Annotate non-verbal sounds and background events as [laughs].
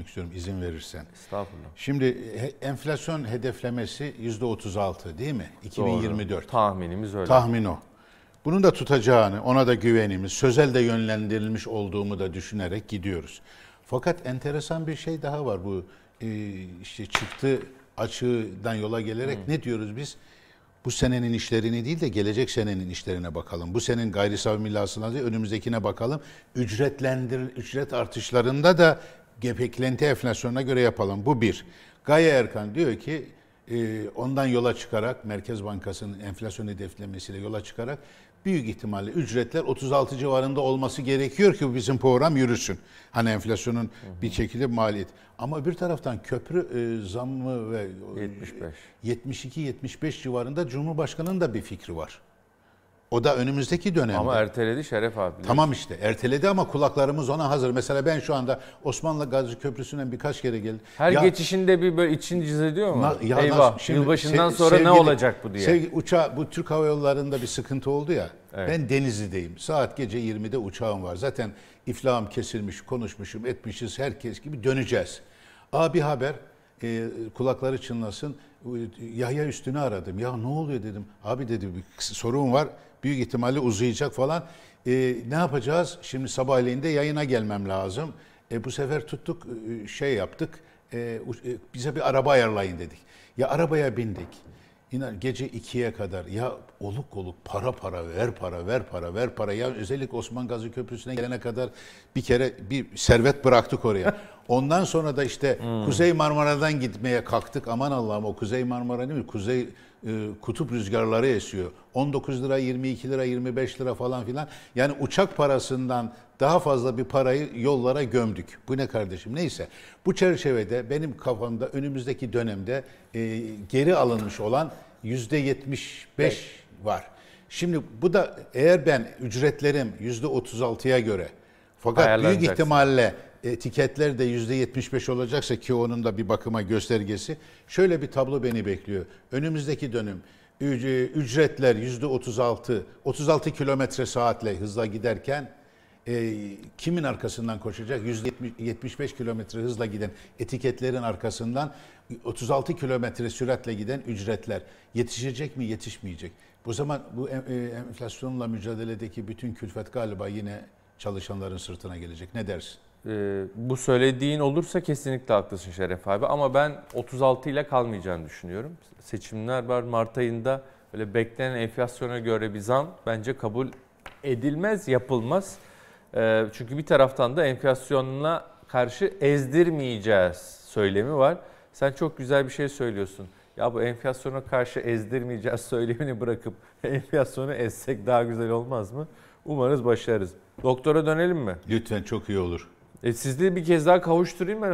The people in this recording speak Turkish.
etmek istiyorum izin verirsen. Estağfurullah. Şimdi e, enflasyon hedeflemesi %36 değil mi? 2024. Doğru. Tahminimiz öyle. Tahmin o. Bunun da tutacağını, ona da güvenimiz, sözel de yönlendirilmiş olduğumu da düşünerek gidiyoruz. Fakat enteresan bir şey daha var bu e, işte çıktı açıdan yola gelerek Hı. ne diyoruz biz? Bu senenin işlerini değil de gelecek senenin işlerine bakalım. Bu senin gayri savunmilasına değil önümüzdekine bakalım. Ücretlendir, ücret artışlarında da beklenti enflasyonuna göre yapalım. Bu bir. Gaye Erkan diyor ki e, ondan yola çıkarak Merkez Bankası'nın enflasyon hedeflemesiyle yola çıkarak büyük ihtimalle ücretler 36 civarında olması gerekiyor ki bizim program yürüsün. Hani enflasyonun hı hı. bir şekilde maliyet. Ama bir taraftan köprü e, zammı ve 75 72 75 civarında Cumhurbaşkanının da bir fikri var. O da önümüzdeki dönemde. Ama erteledi Şeref abi. Tamam işte erteledi ama kulaklarımız ona hazır. Mesela ben şu anda Osmanlı Gazi Köprüsü'nden birkaç kere geldim. Her ya, geçişinde bir böyle için ciziliyor mu? Na, ya Eyvah şimdi, yılbaşından sonra sevgili, ne olacak bu diye. Sevgili, uçağı bu Türk Hava Yolları'nda bir sıkıntı oldu ya. Evet. Ben Denizli'deyim. Saat gece 20'de uçağım var. Zaten iflahım kesilmiş, konuşmuşum, etmişiz herkes gibi döneceğiz. Abi haber e, kulakları çınlasın. Yahya üstüne aradım. Ya ne oluyor dedim. Abi dedi bir sorun var. Büyük ihtimalle uzayacak falan. E, ne yapacağız? Şimdi sabahleyin de yayına gelmem lazım. E, bu sefer tuttuk e, şey yaptık. E, e, bize bir araba ayarlayın dedik. Ya arabaya bindik. İnan gece ikiye kadar ya oluk oluk para para ver para ver para ver para ya özellikle Osman Gazi Köprüsü'ne gelene kadar bir kere bir servet bıraktık oraya. Ondan sonra da işte hmm. Kuzey Marmara'dan gitmeye kalktık. Aman Allah'ım o Kuzey Marmara değil mi? Kuzey e, kutup rüzgarları esiyor. 19 lira, 22 lira, 25 lira falan filan. Yani uçak parasından daha fazla bir parayı yollara gömdük. Bu ne kardeşim? Neyse. Bu çerçevede benim kafamda önümüzdeki dönemde e, geri alınmış olan %75 evet. var. Şimdi bu da eğer ben ücretlerim %36'ya göre fakat büyük ihtimalle etiketler de yüzde beş olacaksa ki onun da bir bakıma göstergesi. Şöyle bir tablo beni bekliyor. Önümüzdeki dönüm ücretler yüzde otuz altı, otuz altı kilometre saatle hızla giderken e, kimin arkasından koşacak? beş kilometre hızla giden etiketlerin arkasından 36 kilometre süratle giden ücretler yetişecek mi yetişmeyecek? Bu zaman bu e, enflasyonla mücadeledeki bütün külfet galiba yine çalışanların sırtına gelecek. Ne dersin? Ee, bu söylediğin olursa kesinlikle haklısın Şeref abi ama ben 36 ile kalmayacağını düşünüyorum. Seçimler var Mart ayında öyle beklenen enflasyona göre bir zam bence kabul edilmez, yapılmaz. Ee, çünkü bir taraftan da enflasyonla karşı ezdirmeyeceğiz söylemi var. Sen çok güzel bir şey söylüyorsun. Ya bu enflasyona karşı ezdirmeyeceğiz [laughs] söylemini bırakıp enflasyonu ezsek daha güzel olmaz mı? Umarız başarırız. Doktora dönelim mi? Lütfen çok iyi olur. E, sizleri bir kez daha kavuşturayım ben